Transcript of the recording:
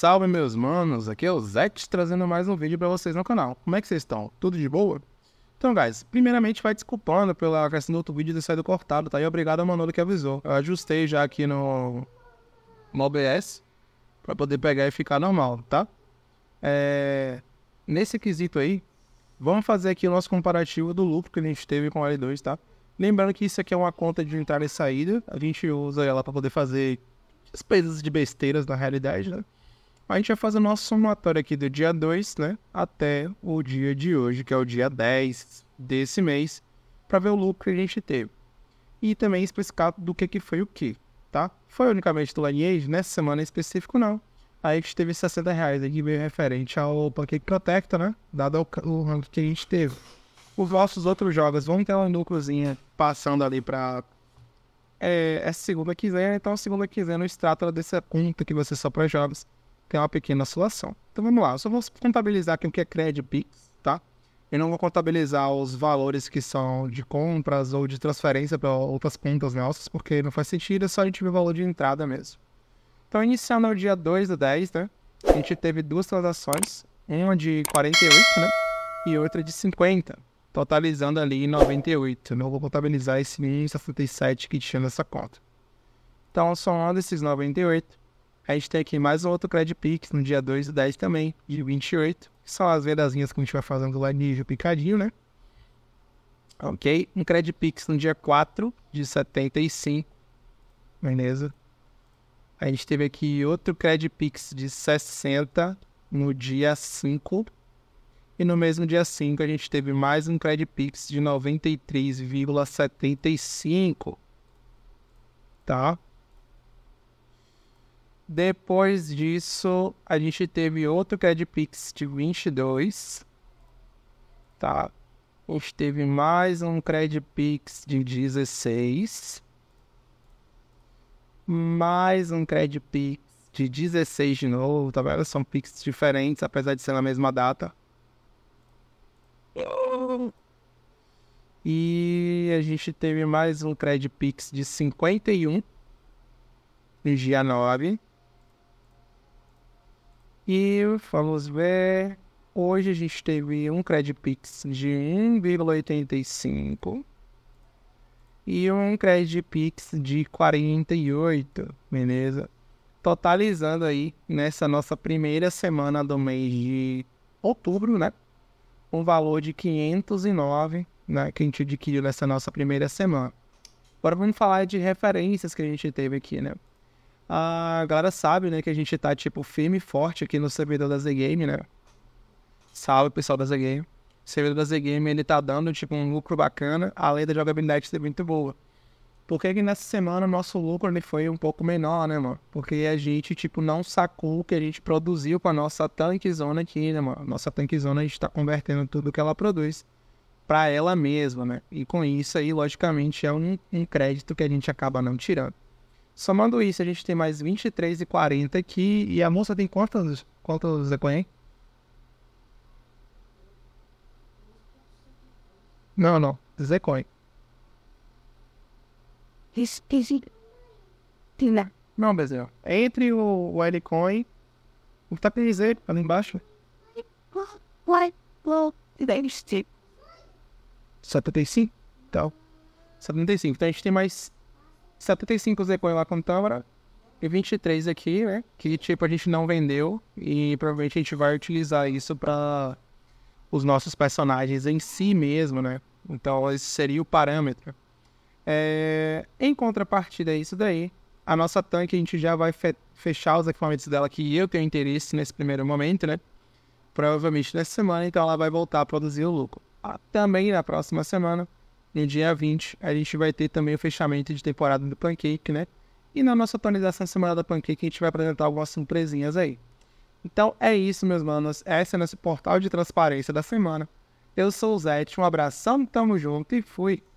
salve meus manos, aqui é o Zet trazendo mais um vídeo para vocês no canal. Como é que vocês estão? Tudo de boa? Então, guys, primeiramente vai desculpando pela questão do outro vídeo ter saído cortado, tá? E obrigado ao Manolo que avisou. Eu ajustei já aqui no, no OBS para poder pegar e ficar normal, tá? É... Nesse quesito aí, vamos fazer aqui o nosso comparativo do lucro que a gente teve com o L2, tá? Lembrando que isso aqui é uma conta de entrada e saída, a gente usa ela para poder fazer despesas de besteiras na realidade, né? A gente vai fazer o nosso somatório aqui do dia 2, né? Até o dia de hoje, que é o dia 10 desse mês, para ver o lucro que a gente teve. E também especificar do que, que foi o que, tá? Foi unicamente do Lineage, nessa né, semana em específico não. Aí a gente teve 60 reais aqui, meio referente ao Pancake Protector, né? Dado o rango que a gente teve. Os nossos outros jogos vão ter uma lucrozinha passando ali para é, é segunda quiser, né? então segunda no extrato dessa conta que você só para jogos tem é uma pequena oscilação. Então vamos lá, eu só vou contabilizar aqui o que é crédito PIX, tá? Eu não vou contabilizar os valores que são de compras ou de transferência para outras contas nossas, porque não faz sentido, é só a gente ver o valor de entrada mesmo. Então, iniciando no dia 2 do 10, né? A gente teve duas transações, uma de 48, né? E outra de 50, totalizando ali 98. Não vou contabilizar esse 1.067 que tinha nessa conta. Então, somando esses 98, a gente tem aqui mais um outro Credit Pix no dia 2 do 10 também, de 28. são as vedazinhas que a gente vai fazendo lá nível picadinho, né? Ok. Um Credit Pix no dia 4 de 75. Beleza. A gente teve aqui outro Credit Pix de 60 no dia 5. E no mesmo dia 5 a gente teve mais um Credit Pix de 93,75. Tá? Depois disso, a gente teve outro credpix de 22. Tá? A gente teve mais um credpix de 16. Mais um credpix de 16 de novo, tá vendo? São Pix diferentes, apesar de ser na mesma data. E a gente teve mais um credpix de 51 no dia 9. E vamos ver. Hoje a gente teve um Credit Pix de 1,85 e um Credit Pix de 48, beleza? Totalizando aí nessa nossa primeira semana do mês de outubro, né? Um valor de 509, né? Que a gente adquiriu nessa nossa primeira semana. Agora vamos falar de referências que a gente teve aqui, né? a galera sabe, né, que a gente tá, tipo, firme e forte aqui no servidor da Z Game, né? Salve, pessoal da Z Game. O servidor da Z Game, ele tá dando, tipo, um lucro bacana, além da jogabilidade ser tá muito boa. Por que que nessa semana nosso lucro ele foi um pouco menor, né, mano? Porque a gente, tipo, não sacou o que a gente produziu com a nossa tanquezona aqui, né, mano? Nossa tanquezona, a gente tá convertendo tudo que ela produz para ela mesma, né? E com isso aí, logicamente, é um, um crédito que a gente acaba não tirando. Somando isso, a gente tem mais 23 e 40 aqui. E a moça tem quantos, quantos Ecoen? Não, não. Zecoin. Não, Bezerra. Entre o, Lcoin, o que tá com Z ali embaixo. 75? Então, 75. Então a gente tem mais 75 depois lá com tâmara e 23 aqui, né? Que tipo a gente não vendeu e provavelmente a gente vai utilizar isso para os nossos personagens em si mesmo, né? Então esse seria o parâmetro. É... Em contrapartida é isso daí, a nossa tanque a gente já vai fe fechar os equipamentos dela que eu tenho interesse nesse primeiro momento, né? Provavelmente nessa semana, então ela vai voltar a produzir o lucro. Ah, também na próxima semana no dia 20, a gente vai ter também o fechamento de temporada do Pancake, né? E na nossa atualização semanal da Pancake, a gente vai apresentar algumas surpresinhas aí. Então é isso, meus manos. Esse é nosso portal de transparência da semana. Eu sou o Zete, um abração, tamo junto e fui!